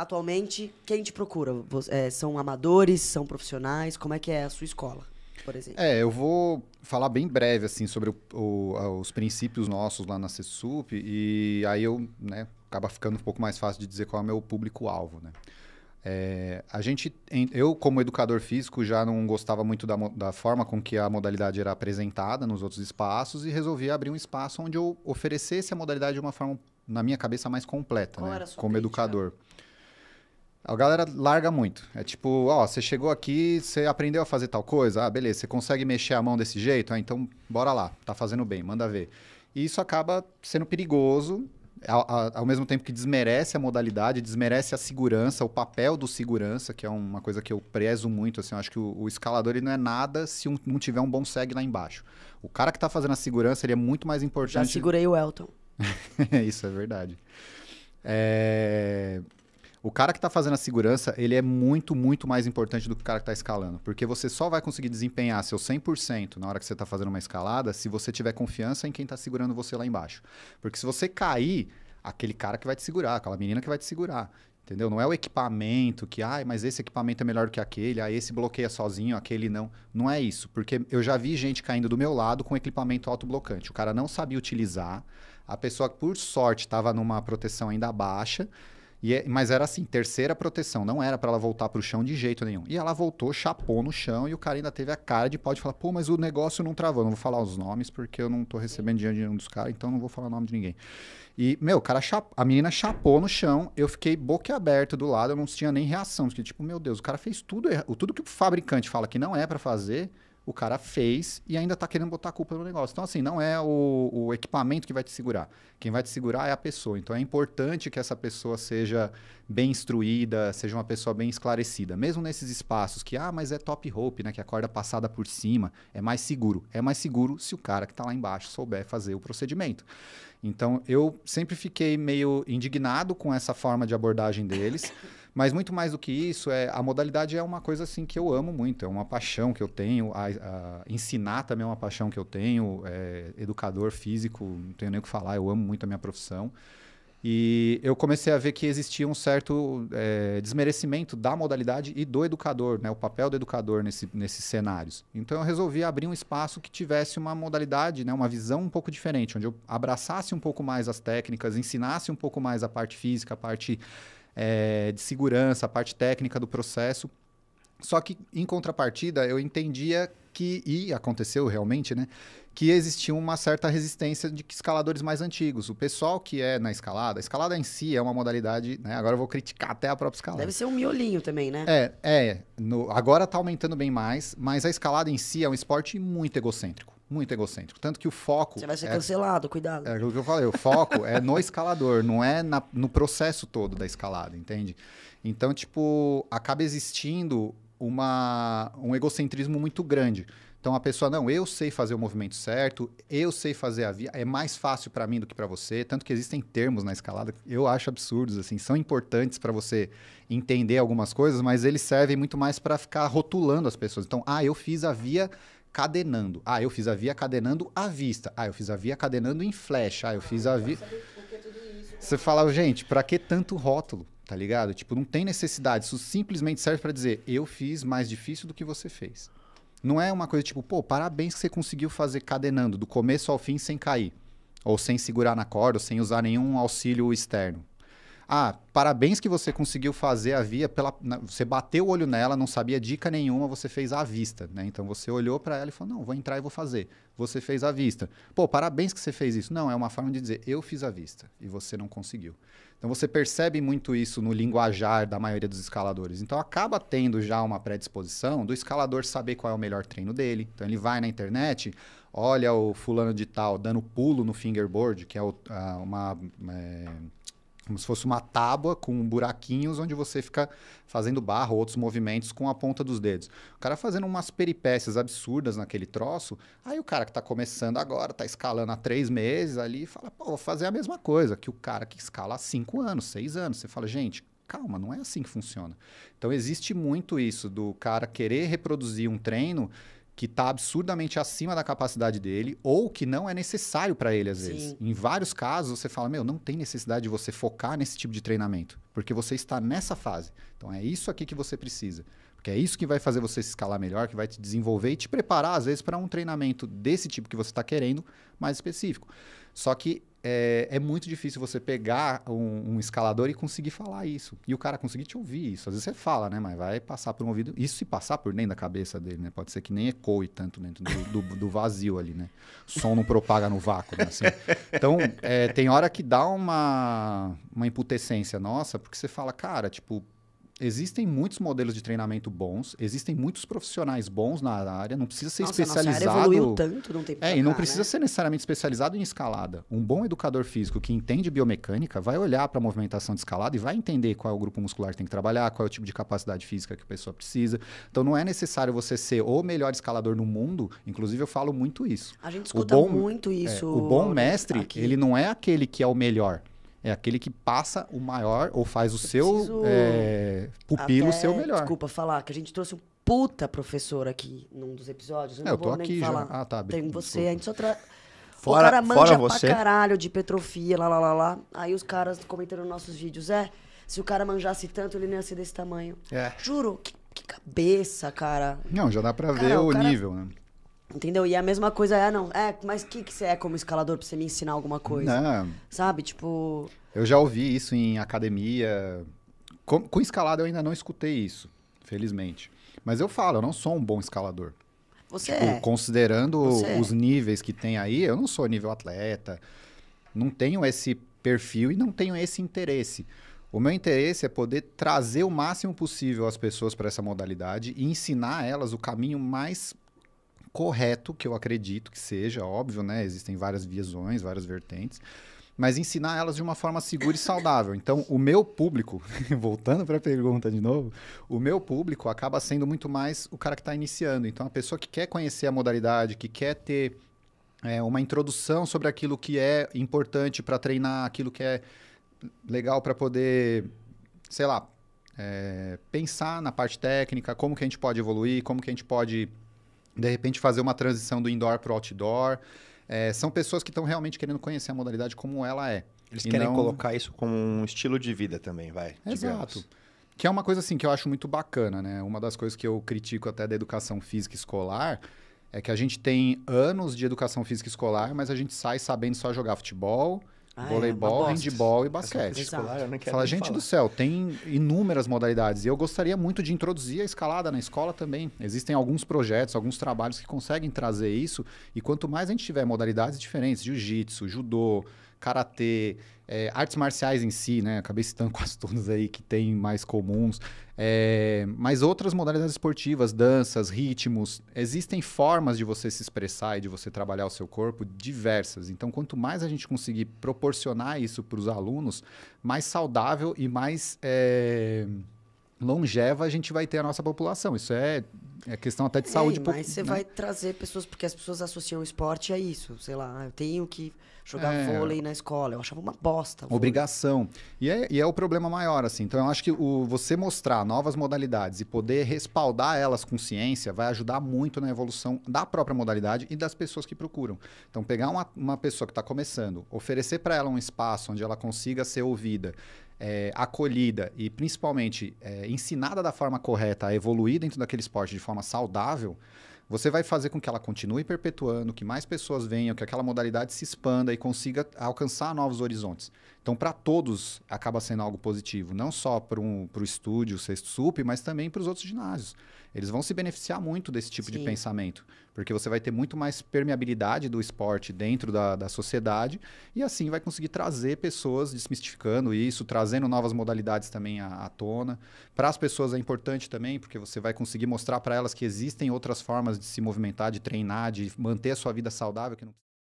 atualmente, quem te procura? É, são amadores, são profissionais? Como é que é a sua escola, por exemplo? É, eu vou falar bem breve, assim, sobre o, o, os princípios nossos lá na CESUP e aí eu, né, acaba ficando um pouco mais fácil de dizer qual é o meu público-alvo, né? É, a gente, eu como educador físico já não gostava muito da, da, forma com que a modalidade era apresentada nos outros espaços e resolvi abrir um espaço onde eu oferecesse a modalidade de uma forma, na minha cabeça, mais completa, né? como crítica? educador. A galera larga muito. É tipo, ó, você chegou aqui, você aprendeu a fazer tal coisa, ah, beleza, você consegue mexer a mão desse jeito? Ah, então bora lá, tá fazendo bem, manda ver. E isso acaba sendo perigoso, ao, ao, mesmo tempo que desmerece a modalidade, desmerece a segurança, o papel do segurança, que é uma coisa que eu prezo muito, assim, eu acho que o, o escalador ele não é nada se um, não tiver um bom seg lá embaixo. O cara que tá fazendo a segurança, ele é muito mais importante... Já segurei o Elton. É isso, é verdade. É... O cara que está fazendo a segurança, ele é muito, muito mais importante do que o cara que está escalando. Porque você só vai conseguir desempenhar seu 100% na hora que você está fazendo uma escalada se você tiver confiança em quem está segurando você lá embaixo. Porque se você cair, aquele cara que vai te segurar, aquela menina que vai te segurar. Entendeu? Não é o equipamento que, ah, mas esse equipamento é melhor que aquele, ah, esse bloqueia sozinho, aquele não. Não é isso, porque eu já vi gente caindo do meu lado com equipamento autoblocante. O cara não sabia utilizar, a pessoa, por sorte, estava numa proteção ainda baixa, é, mas era assim, terceira proteção, não era para ela voltar pro chão de jeito nenhum. E ela voltou, chapou no chão e o cara ainda teve a cara de pau de falar: pô, mas o negócio não travou. não vou falar os nomes porque eu não tô recebendo dinheiro de nenhum dos caras, então não vou falar o nome de ninguém. E, meu, cara chap... a menina chapou no chão, eu fiquei boquiaberto do lado, eu não tinha nem reação. Porque, tipo, meu Deus, o cara fez tudo errado. Tudo que o fabricante fala que não é para fazer, o cara fez e ainda está querendo botar a culpa no negócio. Então, assim, não é o, o, equipamento que vai te segurar. Quem vai te segurar é a pessoa. Então, é importante que essa pessoa seja bem instruída, seja uma pessoa bem esclarecida. Mesmo nesses espaços que, ah, mas é top rope, né? Que a corda passada por cima é mais seguro. É mais seguro se o cara que está lá embaixo souber fazer o procedimento. Então, eu sempre fiquei meio indignado com essa forma de abordagem deles. Mas muito mais do que isso, é, a modalidade é uma coisa assim que eu amo muito, é uma paixão que eu tenho. A, a, ensinar também é uma paixão que eu tenho. É, educador físico, não tenho nem o que falar, eu amo muito a minha profissão. E eu comecei a ver que existia um certo é, desmerecimento da modalidade e do educador, né? o papel do educador nesse, nesses cenários. Então eu resolvi abrir um espaço que tivesse uma modalidade, né? uma visão um pouco diferente, onde eu abraçasse um pouco mais as técnicas, ensinasse um pouco mais a parte física, a parte é, de segurança, a parte técnica do processo. Só que, em contrapartida, eu entendia que, e aconteceu realmente, né? Que existia uma certa resistência de escaladores mais antigos. O pessoal que é na escalada, a escalada em si é uma modalidade, né? Agora eu vou criticar até a própria escalada. Deve ser um miolinho também, né? É, é. No, agora tá aumentando bem mais, mas a escalada em si é um esporte muito egocêntrico muito egocêntrico. Tanto que o foco. Você vai ser é, cancelado, cuidado. É, é o que eu falei, o foco é no escalador, não é na, no processo todo da escalada, entende? Então, tipo, acaba existindo uma, um egocentrismo muito grande. Então a pessoa, não, eu sei fazer o movimento certo, eu sei fazer a via, é mais fácil para mim do que para você. Tanto que existem termos na escalada que eu acho absurdos, assim, são importantes para você entender algumas coisas, mas eles servem muito mais para ficar rotulando as pessoas. Então, ah, eu fiz a via cadenando. Ah, eu fiz a via cadenando à vista. Ah, eu fiz a via cadenando em flash. Ah, eu fiz a ah, via. Você fala, gente, para que tanto rótulo? Tá ligado? Tipo, não tem necessidade. Isso simplesmente serve para dizer, eu fiz mais difícil do que você fez. Não é uma coisa tipo, pô, parabéns que você conseguiu fazer cadenando do começo ao fim sem cair. Ou sem segurar na corda, ou sem usar nenhum auxílio externo. Ah, parabéns que você conseguiu fazer a via pela. Você bateu o olho nela, não sabia dica nenhuma, você fez à vista, né? Então você olhou para ela e falou: não, vou entrar e vou fazer. Você fez à vista. Pô, parabéns que você fez isso. Não, é uma forma de dizer, eu fiz à vista e você não conseguiu. Então você percebe muito isso no linguajar da maioria dos escaladores. Então acaba tendo já uma predisposição do escalador saber qual é o melhor treino dele. Então ele vai na internet, olha o fulano de tal dando pulo no fingerboard, que é o, a, ah, uma. É como se fosse uma tábua com buraquinhos onde você fica fazendo barra ou outros movimentos com a ponta dos dedos. O cara fazendo umas peripécias absurdas naquele troço, aí o cara que está começando agora, está escalando há três meses ali, fala, pô, vou fazer a mesma coisa que o cara que escala há cinco anos, seis anos. Você fala, gente, calma, não é assim que funciona. Então existe muito isso do cara querer reproduzir um treino que está absurdamente acima da capacidade dele ou que não é necessário para ele às Sim. vezes. Em vários casos você fala, meu, não tem necessidade de você focar nesse tipo de treinamento, porque você está nessa fase. Então é isso aqui que você precisa, porque é isso que vai fazer você se escalar melhor, que vai te desenvolver e te preparar às vezes para um treinamento desse tipo que você está querendo, mais específico. Só que é, é, muito difícil você pegar um, um, escalador e conseguir falar isso. E o cara conseguir te ouvir isso. Às vezes você fala, né? Mas vai passar por um ouvido. Isso se passar por dentro da cabeça dele, né? Pode ser que nem ecoe tanto dentro do, do, do vazio ali, né? O som não propaga no vácuo, né? Assim. Então, é, tem hora que dá uma, uma imputescência nossa, porque você fala, cara, tipo, existem muitos modelos de treinamento bons, existem muitos profissionais bons na área, não precisa ser nossa, especializado. Nossa área evoluiu tanto, não tem É, cá, e não precisa né? ser necessariamente especializado em escalada. Um bom educador físico que entende biomecânica vai olhar para a movimentação de escalada e vai entender qual é o grupo muscular que tem que trabalhar, qual é o tipo de capacidade física que a pessoa precisa. Então não é necessário você ser o melhor escalador no mundo, inclusive eu falo muito isso. A gente escuta bom, muito é, isso. É, o bom mestre, aqui. ele não é aquele que é o melhor é aquele que passa o maior ou faz o seu é, pupilo até, seu melhor. Desculpa falar que a gente trouxe um puta professor aqui num dos episódios. Eu, não é, eu tô aqui já. Falar. Ah, tá. Tem você, a gente só traz. Fora, o cara manja fora você. pra caralho de petrofia, lá, lá, lá, lá. Aí os caras comentando nossos vídeos, é, se o cara manjasse tanto, ele não ia ser desse tamanho. É. Juro, que, que cabeça, cara. Não, já dá pra cara, ver o, o cara... nível, né? Entendeu? E a mesma coisa é, ah, não, é, mas o que, que você é como escalador pra você me ensinar alguma coisa? Não. Sabe? Tipo. Eu já ouvi isso em academia. Com, com escalada eu ainda não escutei isso, felizmente. Mas eu falo, eu não sou um bom escalador. Você tipo, é. Considerando você é. os é. níveis que tem aí, eu não sou nível atleta. Não tenho esse perfil e não tenho esse interesse. O meu interesse é poder trazer o máximo possível as pessoas para essa modalidade e ensinar elas o caminho mais correto, que eu acredito que seja, óbvio, né? Existem várias visões, várias vertentes, mas ensinar elas de uma forma segura e saudável. Então, o meu público, voltando para a pergunta de novo, o meu público acaba sendo muito mais o cara que está iniciando. Então, a pessoa que quer conhecer a modalidade, que quer ter é, uma introdução sobre aquilo que é importante para treinar, aquilo que é legal para poder, sei lá, é, pensar na parte técnica, como que a gente pode evoluir, como que a gente pode de repente fazer uma transição do indoor para o outdoor. É, são pessoas que estão realmente querendo conhecer a modalidade como ela é. Eles e querem não... colocar isso como um estilo de vida também, vai. Exato. Digamos. Que é uma coisa assim que eu acho muito bacana, né? Uma das coisas que eu critico até da educação física escolar é que a gente tem anos de educação física escolar, mas a gente sai sabendo só jogar futebol, ah, é, voleibol, é, handball e basquete. eu não Fala, gente falar. do céu, tem inúmeras modalidades. E eu gostaria muito de introduzir a escalada na escola também. Existem alguns projetos, alguns trabalhos que conseguem trazer isso. E quanto mais a gente tiver modalidades diferentes, jiu-jitsu, judô, karatê, é, artes marciais em si, né? Acabei citando quase todas aí que tem mais comuns, é, mas outras modalidades esportivas, danças, ritmos, existem formas de você se expressar e de você trabalhar o seu corpo diversas. Então, quanto mais a gente conseguir proporcionar isso para os alunos, mais saudável e mais é, longeva a gente vai ter a nossa população. Isso é, é questão até de é, saúde. Mas você né? vai trazer pessoas, porque as pessoas associam esporte a isso. Sei lá, eu tenho que jogar é... vôlei na escola. Eu achava uma bosta. Obrigação. E é, e é o problema maior, assim. Então eu acho que o, você mostrar novas modalidades e poder respaldar elas com ciência vai ajudar muito na evolução da própria modalidade e das pessoas que procuram. Então pegar uma, uma pessoa que está começando, oferecer para ela um espaço onde ela consiga ser ouvida, é, acolhida e principalmente é, ensinada da forma correta a evoluir dentro daquele esporte de forma saudável, você vai fazer com que ela continue perpetuando, que mais pessoas venham, que aquela modalidade se expanda e consiga alcançar novos horizontes. Então, para todos, acaba sendo algo positivo, não só para o estúdio, o Sexto Sup, mas também para os outros ginásios eles vão se beneficiar muito desse tipo Sim. de pensamento. Porque você vai ter muito mais permeabilidade do esporte dentro da, da sociedade e assim vai conseguir trazer pessoas desmistificando isso, trazendo novas modalidades também à, à tona. Para as pessoas é importante também, porque você vai conseguir mostrar para elas que existem outras formas de se movimentar, de treinar, de manter a sua vida saudável, que não